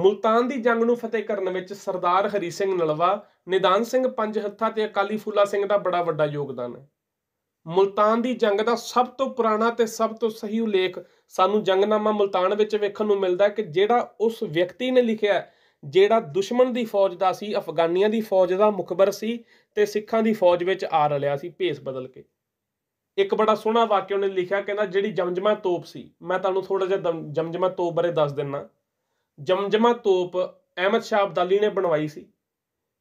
ਮੁਲਤਾਨ ਦੀ ਜੰਗ ਨੂੰ ਫਤਿਹ ਕਰਨ ਵਿੱਚ ਸਰਦਾਰ ਹਰੀ ਸਿੰਘ ਨਲਵਾ ਨਿਦਾਨ ਸਿੰਘ ਪੰਜ ਹੱਥਾ ਤੇ ਅਕਾਲੀ ਫੂਲਾ ਸਿੰਘ ਦਾ ਬੜਾ ਵੱਡਾ ਯੋਗਦਾਨ ਹੈ ਮੁਲਤਾਨ ਦੀ ਜੰਗ ਦਾ ਸਭ ਤੋਂ ਪੁਰਾਣਾ ਤੇ ਸਭ ਤੋਂ ਸਹੀ ਉਲੇਖ ਸਾਨੂੰ ਜੰਗਨਾਮਾ ਮੁਲਤਾਨ ਵਿੱਚ ਵੇਖਣ ਨੂੰ ਮਿਲਦਾ ਹੈ ਕਿ ਜਿਹੜਾ ਉਸ ਵਿਅਕਤੀ ਨੇ ਲਿਖਿਆ ਜਿਹੜਾ ਦੁਸ਼ਮਣ ਦੀ ਫੌਜ ਦਾ ਸੀ ਅਫਗਾਨੀਆਂ ਦੀ ਫੌਜ ਦਾ ਮੁਖਬਰ ਸੀ ਤੇ ਸਿੱਖਾਂ ਦੀ ਫੌਜ ਵਿੱਚ ਆ ਰਲਿਆ ਸੀ ਭੇਸ ਬਦਲ ਕੇ ਇੱਕ ਬੜਾ ਸੋਹਣਾ ਵਾਕਿਆ ਉਹਨੇ ਲਿਖਿਆ ਕਹਿੰਦਾ ਜਿਹੜੀ ਜਮਜਮਾ ਤੋਪ ਸੀ ਮੈਂ ਤੁਹਾਨੂੰ ਥੋੜਾ ਜਿਹਾ ਜਮਜਮਾ ਤੋਪ ਬਾਰੇ ਦੱਸ ਦਿੰਨਾ ਜਮਜਮਾ ਤੋਪ ਅਹਿਮਦ ਸ਼ਾਹ ਅਬਦਾਲੀ ਨੇ ਬਣਵਾਈ ਸੀ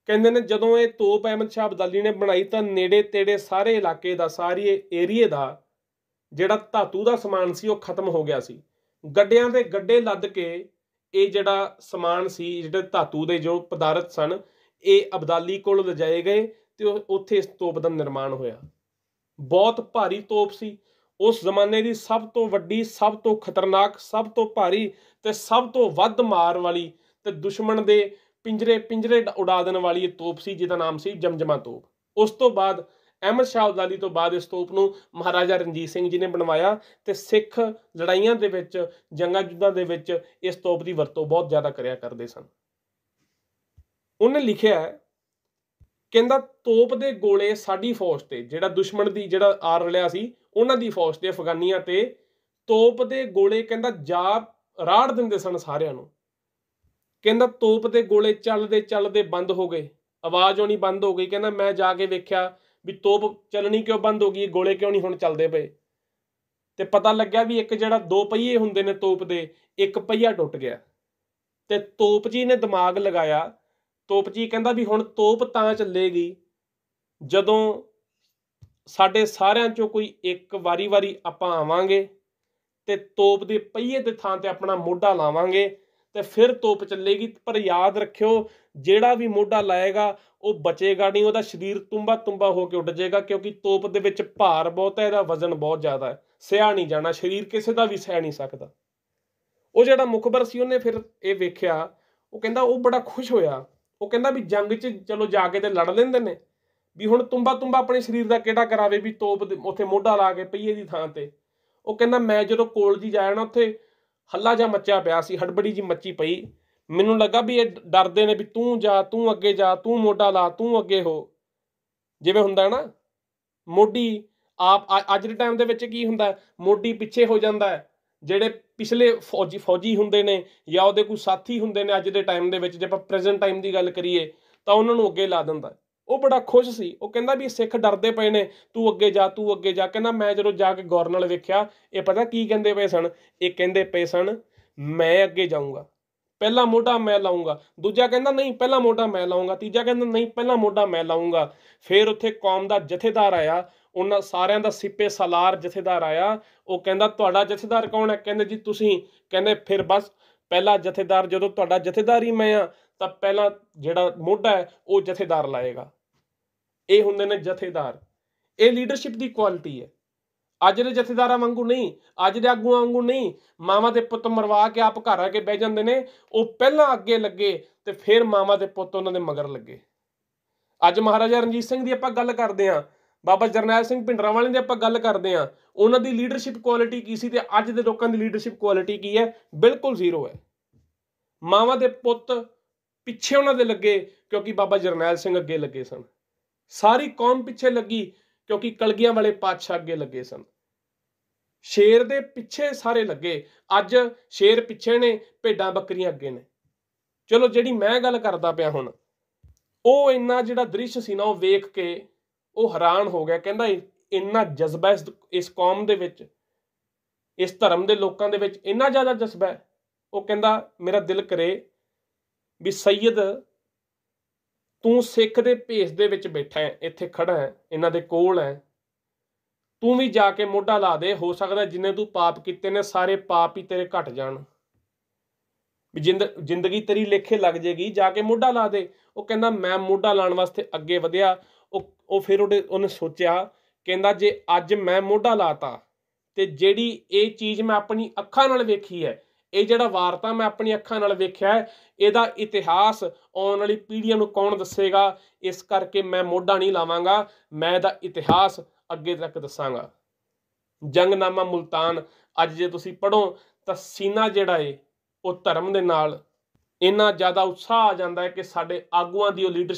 ਕਹਿੰਦੇ ਨੇ ਜਦੋਂ ਇਹ ਤੋਪ ਅਹਿਮਦ ਸ਼ਾਹ ਅਬਦਾਲੀ ਨੇ ਬਣਾਈ ਤਾਂ ਨੇੜੇ ਤੇੜੇ ਸਾਰੇ ਇਲਾਕੇ ਦਾ ਸਾਰੀ ਏਰੀਏ ਦਾ ਜਿਹੜਾ ਧਾਤੂ ਦਾ ਸਮਾਨ ਸੀ ਉਹ ਖਤਮ ਹੋ ਗਿਆ ਸੀ ਗੱਡਿਆਂ ਦੇ ਗੱਡੇ ਲੱਦ ਕੇ ਇਹ ਜਿਹੜਾ ਸਮਾਨ ਸੀ ਜਿਹੜੇ ਧਾਤੂ ਦੇ ਜੋ ਪਦਾਰਥ ਸਨ ਇਹ ਅਬਦਾਲੀ ਕੋਲ ਲਿਜਾਏ ਗਏ ਤੇ ਉੱਥੇ ਇਸ ਤੋਪ ਦਾ ਨਿਰਮਾਣ ਹੋਇਆ ਬਹੁਤ ਭਾਰੀ ਤੋਪ ਸੀ ਉਸ ਜ਼ਮਾਨੇ ਦੀ ਸਭ ਤੋਂ ਵੱਡੀ ਸਭ ਤੋਂ ਖਤਰਨਾਕ ਸਭ ਤੋਂ ਭਾਰੀ ਤੇ ਸਭ ਤੋਂ ਵੱਧ ਮਾਰ ਵਾਲੀ ਤੇ ਦੁਸ਼ਮਣ ਦੇ ਪਿੰਜਰੇ ਪਿੰਜਰੇ ਉਡਾ ਦੇਣ ਵਾਲੀ ਇਹ ਤੋਪ ਸੀ ਜਿਹਦਾ ਨਾਮ ਸੀ ਜਮਜਮਾ ਤੋਪ ਉਸ ਤੋਂ ਬਾਅਦ ਅਹਿਮਦ ਸ਼ਾਹ ਅਬਦਾਲੀ ਤੋਂ ਬਾਅਦ ਇਸ ਤੋਪ ਨੂੰ ਮਹਾਰਾਜਾ ਰਣਜੀਤ ਸਿੰਘ ਜੀ ਨੇ ਬਣਵਾਇਆ ਤੇ ਸਿੱਖ ਲੜਾਈਆਂ ਦੇ ਵਿੱਚ ਜੰਗਾਂ ਜੁੱਦਾਂ ਦੇ ਵਿੱਚ ਇਸ ਤੋਪ ਦੀ ਵਰਤੋਂ ਬਹੁਤ ਜ਼ਿਆਦਾ ਕਰਿਆ ਕਰਦੇ ਸਨ ਉਹਨੇ ਲਿਖਿਆ ਕਹਿੰਦਾ ਤੋਪ ਦੇ ਗੋਲੇ ਸਾਡੀ ਫੌਜ ਤੇ ਜਿਹੜਾ ਦੁਸ਼ਮਣ ਦੀ ਜਿਹੜਾ ਆਰ ਰਲਿਆ ਸੀ ਉਹਨਾਂ ਦੀ ਫੌਜ ਤੇ ਅਫਗਾਨੀਆਂ ਤੇ ਤੋਪ ਦੇ ਗੋਲੇ ਕਹਿੰਦਾ ਜਾ ਰਾੜ ਦਿੰਦੇ ਸਨ ਸਾਰਿਆਂ ਨੂੰ ਕਹਿੰਦਾ ਤੋਪ ਦੇ ਗੋਲੇ ਚੱਲਦੇ ਚੱਲਦੇ ਬੰਦ ਹੋ ਗਏ ਆਵਾਜ਼ ਆਉਣੀ ਬੰਦ ਹੋ ਗਈ ਕਹਿੰਦਾ ਮੈਂ ਜਾ ਕੇ ਵੇਖਿਆ ਵੀ ਤੋਪ ਚੱਲਣੀ ਕਿਉਂ ਬੰਦ ਹੋ ਗਈ ਗੋਲੇ ਕਿਉਂ ਨਹੀਂ ਹੁਣ ਚੱਲਦੇ ਪਏ ਤੇ ਪਤਾ ਲੱਗਿਆ ਵੀ ਇੱਕ ਜਿਹੜਾ ਦੋ ਪਹੀਏ ਹੁੰਦੇ ਨੇ ਤੋਪ ਦੇ ਇੱਕ ਪਹੀਆ ਟੁੱਟ ਗਿਆ ਤੇ ਤੋਪ ਜੀ ਨੇ ਦਿਮਾਗ ਲਗਾਇਆ ਤੋਪ ਜੀ ਕਹਿੰਦਾ ਵੀ ਹੁਣ ਤੋਪ ਤਾਂ ਚੱਲੇਗੀ ਜਦੋਂ ਸਾਡੇ ਸਾਰਿਆਂ ਚੋਂ ਕੋਈ ਇੱਕ ਵਾਰੀ-ਵਾਰੀ ਆਪਾਂ ਆਵਾਂਗੇ ਤੇ ਤੋਪ ਦੇ ਪਹੀਏ ਦੇ ਥਾਂ ਤੇ ਆਪਣਾ ਮੋਢਾ ਲਾਵਾਂਗੇ ਤੇ ਫਿਰ ਤੋਪ ਚੱਲੇਗੀ ਪਰ ਯਾਦ ਰੱਖਿਓ ਜਿਹੜਾ ਵੀ ਮੋਢਾ ਲਾਏਗਾ ਉਹ ਬਚੇਗਾ ਨਹੀਂ ਉਹਦਾ ਸਰੀਰ ਤੁੰਬਾ ਤੁੰਬਾ ਹੋ ਕੇ ਉੱਡ ਜਾਏਗਾ ਕਿਉਂਕਿ ਤੋਪ ਦੇ ਵਿੱਚ ਭਾਰ ਬਹੁਤ ਹੈ ਇਹਦਾ ਵਜ਼ਨ ਬਹੁਤ ਜ਼ਿਆਦਾ ਹੈ ਸਿਆ ਨਹੀਂ ਜਾਣਾ ਸਰੀਰ ਕਿਸੇ ਦਾ ਵੀ ਸਹਿ ਨਹੀਂ ਸਕਦਾ ਉਹ ਜਿਹੜਾ ਮੁਖਬਰ ਸੀ ਉਹਨੇ ਫਿਰ ਇਹ ਵੇਖਿਆ ਉਹ ਕਹਿੰਦਾ ਉਹ ਬੜਾ ਖੁਸ਼ ਹੋਇਆ ਉਹ ਕਹਿੰਦਾ ਵੀ ਜੰਗ 'ਚ ਚਲੋ ਜਾ ਕੇ ਤੇ ਲੜ ਲੈਂਦੇ ਨੇ ਵੀ ਹੁਣ ਤੁੰਬਾ ਤੁੰਬਾ ਆਪਣੇ ਸਰੀਰ ਦਾ ਕਿਹੜਾ ਕਰਾਵੇ ਵੀ ਤੋਪ ਉੱਥੇ ਮੋਢਾ ਲਾ ਕੇ ਪਈਏ ਦੀ ਥਾਂ ਤੇ ਉਹ ਕਹਿੰਦਾ ਮੈਂ ਜਦੋਂ ਕੋਲ ਜੀ ਜਾਇਆ ਨਾ ਉੱਥੇ ਹੱਲਾ ਜਾਂ ਮੱਚਿਆ ਪਿਆ ਸੀ ਹੜਬੜੀ ਜੀ ਮੱਚੀ ਪਈ ਮੈਨੂੰ ਲੱਗਾ ਵੀ ਇਹ ਡਰਦੇ ਨੇ ਵੀ ਤੂੰ ਜਾ ਤੂੰ ਅੱਗੇ ਜਾ ਤੂੰ ਮੋਢਾ ਲਾ ਤੂੰ ਅੱਗੇ ਹੋ ਜਿਵੇਂ ਹੁੰਦਾ ਨਾ ਮੋਢੀ ਆਪ ਅੱਜ ਦੇ ਟਾਈਮ ਦੇ ਵਿੱਚ ਕੀ ਹੁੰਦਾ ਮੋਢੀ ਪਿੱਛੇ ਹੋ ਜਾਂਦਾ ਜਿਹੜੇ ਪਿਛਲੇ ਫੌਜੀ ਫੌਜੀ ਹੁੰਦੇ ਨੇ ਜਾਂ ਉਹਦੇ ਕੋਈ ਸਾਥੀ ਹੁੰਦੇ ਨੇ ਅੱਜ ਦੇ ਟਾਈਮ ਦੇ ਵਿੱਚ ਜੇ ਆਪਾਂ ਪ੍ਰੈਜ਼ੈਂਟ ਟਾਈਮ ਦੀ ਗੱਲ ਕਰੀਏ ਤਾਂ ਉਹਨਾਂ ਨੂੰ ਅੱਗੇ ਲਾ ਦਿੰਦਾ ਉਹ ਬੜਾ ਖੁਸ਼ ਸੀ ਉਹ ਕਹਿੰਦਾ ਵੀ ਸਿੱਖ ਡਰਦੇ ਪਏ ਨੇ ਤੂੰ ਅੱਗੇ ਜਾ ਤੂੰ ਅੱਗੇ ਜਾ ਕਹਿੰਦਾ ਮੈਂ ਜਦੋਂ ਜਾ ਕੇ ਗੌਰ ਨਾਲ ਵੇਖਿਆ ਇਹ ਪਤਾ ਕੀ ਕਹਿੰਦੇ ਪਏ ਸਨ ਇਹ ਕਹਿੰਦੇ ਪਏ ਸਨ ਮੈਂ ਅੱਗੇ ਜਾਊਂਗਾ ਪਹਿਲਾ ਮੋਢਾ ਮੈਂ ਲਾਉਂਗਾ ਦੂਜਾ ਕਹਿੰਦਾ ਨਹੀਂ ਪਹਿਲਾ ਮੋਢਾ ਮੈਂ ਲਾਉਂਗਾ ਤੀਜਾ ਕਹਿੰਦਾ ਨਹੀਂ ਪਹਿਲਾ ਮੋਢਾ ਮੈਂ ਲਾਉਂਗਾ ਫਿਰ ਉੱਥੇ ਕੌਮ ਦਾ ਜਥੇਦਾਰ ਆਇਆ ਉਹਨਾਂ ਸਾਰਿਆਂ ਦਾ ਸਿੱਪੇ ਸਲਾਰ ਜਥੇਦਾਰ ਆਇਆ ਉਹ ਕਹਿੰਦਾ ਤੁਹਾਡਾ ਜਥੇਦਾਰ ਕੌਣ ਹੈ ਕਹਿੰਦੇ ਜੀ ਤੁਸੀਂ ਕਹਿੰਦੇ ਫਿਰ ਬਸ ਪਹਿਲਾ ਜਥੇਦਾਰ ਜਦੋਂ ਤੁਹਾਡਾ ਜਥੇਦਾਰ ਹੀ ਮੈਂ ਆ ਤਾਂ ਪਹਿਲਾਂ ਜਿਹੜਾ ਮੋਢਾ ਹੈ ਉਹ ਜਥੇਦਾਰ ਲਾਏਗਾ ਇਹ ਹੁੰਦੇ ਨੇ ਜਥੇਦਾਰ ਇਹ ਲੀਡਰਸ਼ਿਪ ਦੀ ਕੁਆਲਿਟੀ ਹੈ ਅੱਜ ਦੇ ਜਥੇਦਾਰਾਂ ਵਾਂਗੂ ਨਹੀਂ ਅੱਜ ਦੇ ਆਗੂਆਂ ਵਾਂਗੂ ਨਹੀਂ ਮਾਵਾ ਦੇ ਪੁੱਤ ਮਰਵਾ ਕੇ ਆਪ ਘਰ ਆ ਕੇ ਬਹਿ ਜਾਂਦੇ ਨੇ ਉਹ ਪਹਿਲਾਂ ਅੱਗੇ ਲੱਗੇ ਤੇ ਫਿਰ ਮਾਵਾ ਦੇ ਪੁੱਤ ਉਹਨਾਂ ਦੇ ਮਗਰ ਲੱਗੇ ਅੱਜ ਮਹਾਰਾਜਾ ਰਣਜੀਤ ਸਿੰਘ ਦੀ ਆਪਾਂ ਗੱਲ ਕਰਦੇ ਆਂ ਬਾਬਾ ਜਰਨੈਲ ਸਿੰਘ ਪਿੰਡਰਾ ਵਾਲੇ ਦੀ ਆਪਾਂ ਗੱਲ ਕਰਦੇ ਆਂ ਉਹਨਾਂ ਦੀ ਲੀਡਰਸ਼ਿਪ ਕੁਆਲਿਟੀ ਕੀ ਸੀ ਤੇ ਅੱਜ ਦੇ ਲੋਕਾਂ ਦੀ ਲੀਡਰਸ਼ਿਪ ਕੁਆਲਿਟੀ ਕੀ ਹੈ ਬਿਲਕੁਲ ਜ਼ੀਰੋ ਹੈ ਮਾਵਾ ਦੇ ਪੁੱਤ ਪਿੱਛੇ ਉਹਨਾਂ ਦੇ ਲੱਗੇ ਕਿਉਂਕਿ ਬਾਬਾ ਜਰਨੈਲ ਸਿੰਘ ਅੱਗੇ ਲੱਗੇ ਸਨ ਸਾਰੀ ਕੌਮ ਪਿੱਛੇ ਲੱਗੀ ਕਿਉਂਕਿ ਕਲਗੀਆਂ ਵਾਲੇ ਪਾਤਸ਼ਾਹ ਅੱਗੇ ਲੱਗੇ ਸਨ ਸ਼ੇਰ ਦੇ ਪਿੱਛੇ ਸਾਰੇ ਲੱਗੇ ਅੱਜ ਸ਼ੇਰ ਪਿੱਛੇ ਨੇ ਭੇਡਾਂ ਬੱਕਰੀਆਂ ਅੱਗੇ ਨੇ ਚਲੋ ਜਿਹੜੀ ਮੈਂ ਗੱਲ ਕਰਦਾ ਪਿਆ ਹੁਣ ਉਹ ਇੰਨਾ ਜਿਹੜਾ ਦ੍ਰਿਸ਼ ਸੀ ਨਾ ਉਹ ਵੇਖ ਕੇ ਉਹ ਹੈਰਾਨ ਹੋ ਗਿਆ ਕਹਿੰਦਾ ਇੰਨਾ ਜਜ਼ਬਾ ਇਸ ਇਸ ਕੌਮ ਦੇ ਵਿੱਚ ਇਸ ਧਰਮ ਦੇ ਲੋਕਾਂ ਦੇ ਵਿੱਚ ਇੰਨਾ ਜ਼ਿਆਦਾ ਜਜ਼ਬਾ ਉਹ ਕਹਿੰਦਾ ਮੇਰਾ ਦਿਲ ਕਰੇ ਵੀ ਸੈਦ ਤੂੰ ਸਿੱਖ ਦੇ ਭੇਸ ਦੇ ਵਿੱਚ ਬੈਠਾ ਹੈ ਇੱਥੇ ਖੜਾ ਹੈ ਇਹਨਾਂ ਦੇ ਕੋਲ ਹੈ ਤੂੰ ਵੀ ਜਾ ਕੇ ਮੋਢਾ ਲਾ ਦੇ ਹੋ ਸਕਦਾ ਜਿੰਨੇ ਤੂੰ ਪਾਪ ਕੀਤੇ ਨੇ ਸਾਰੇ ਪਾਪ ਹੀ ਤੇਰੇ ਘਟ ਜਾਣ ਵੀ ਜ਼ਿੰਦਗੀ ਤੇਰੀ ਲੇਖੇ ਲੱਗ ਜੇਗੀ ਜਾ ਕੇ ਮੋਢਾ ਲਾ ਦੇ ਉਹ ਕਹਿੰਦਾ ਮੈਂ ਮੋਢਾ ਲਾਣ ਵਾਸਤੇ ਅੱਗੇ ਵਧਿਆ ਉਹ ਉਹ ਫਿਰ ਉਹਨੇ ਉਹਨੇ ਸੋਚਿਆ ਕਹਿੰਦਾ ਜੇ ਅੱਜ ਮੈਂ ਮੋਢਾ ਲਾਤਾ ਤੇ ਜਿਹੜੀ ਇਹ ਚੀਜ਼ ਮੈਂ ਆਪਣੀ ਅੱਖਾਂ ਨਾਲ ਵੇਖੀ ਹੈ ਇਹ ਜਿਹੜਾ ਵਾਰਤਾ ਮੈਂ ਆਪਣੀ ਅੱਖਾਂ ਨਾਲ ਵੇਖਿਆ ਹੈ ਇਹਦਾ ਇਤਿਹਾਸ ਆਉਣ ਵਾਲੀ ਪੀੜ੍ਹੀਆਂ ਨੂੰ ਕੌਣ ਦੱਸੇਗਾ ਇਸ ਕਰਕੇ ਮੈਂ ਮੋਢਾ ਨਹੀਂ ਲਾਵਾਂਗਾ ਮੈਂ ਇਹਦਾ ਇਤਿਹਾਸ ਅੱਗੇ ਤੱਕ ਦੱਸਾਂਗਾ ਜੰਗਨਾਮਾ ਮੁਲਤਾਨ ਅੱਜ ਜੇ ਤੁਸੀਂ ਪੜੋ ਤਾਂ ਸੀਨਾ ਜਿਹੜਾ ਏ ਉਹ ਧਰਮ ਦੇ ਨਾਲ ਇੰਨਾ ਜ਼ਿਆਦਾ ਉਤਸ਼ਾਹ ਆ ਜਾਂਦਾ ਹੈ ਕਿ ਸਾਡੇ ਆਗੂਆਂ ਦੀ ਉਹ ਲੀਡਰ